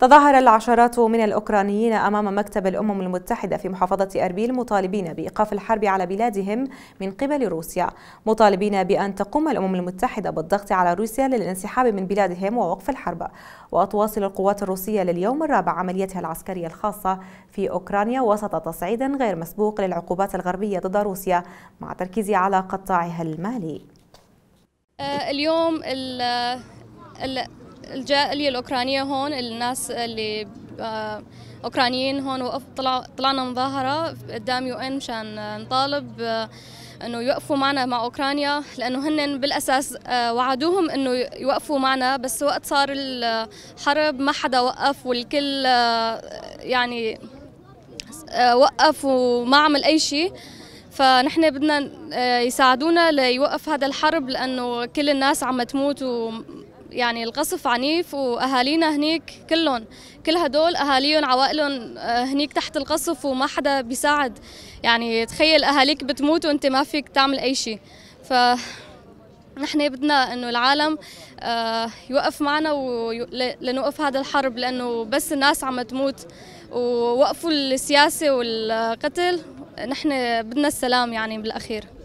تظاهر العشرات من الأوكرانيين أمام مكتب الأمم المتحدة في محافظة أربيل مطالبين بإيقاف الحرب على بلادهم من قبل روسيا مطالبين بأن تقوم الأمم المتحدة بالضغط على روسيا للانسحاب من بلادهم ووقف الحرب وتواصل القوات الروسية لليوم الرابع عمليتها العسكرية الخاصة في أوكرانيا وسط تصعيد غير مسبوق للعقوبات الغربية ضد روسيا مع التركيز على قطاعها المالي آه، اليوم ال ال الجاليه الاوكرانيه هون الناس اللي آه، اوكرانيين هون وقف طلع طلعنا مظاهره قدام يو ان مشان نطالب آه، انه يوقفوا معنا مع اوكرانيا لانه هن بالاساس آه، وعدوهم انه يوقفوا معنا بس وقت صار الحرب ما حدا وقف والكل يعني وقف وما عمل اي شيء فنحن بدنا يساعدونا ليوقف هذا الحرب لانه كل الناس عم تموت و يعني القصف عنيف واهالينا هنيك كلهم كل هدول اهاليهم عوائلهم آه، هنيك تحت القصف وما حدا بيساعد يعني تخيل اهاليك بتموت وانت ما فيك تعمل اي شيء ف نحن بدنا انه العالم آه، يوقف معنا لنوقف هذا الحرب لانه بس الناس عم تموت ووقفوا السياسه والقتل نحن بدنا السلام يعني بالاخير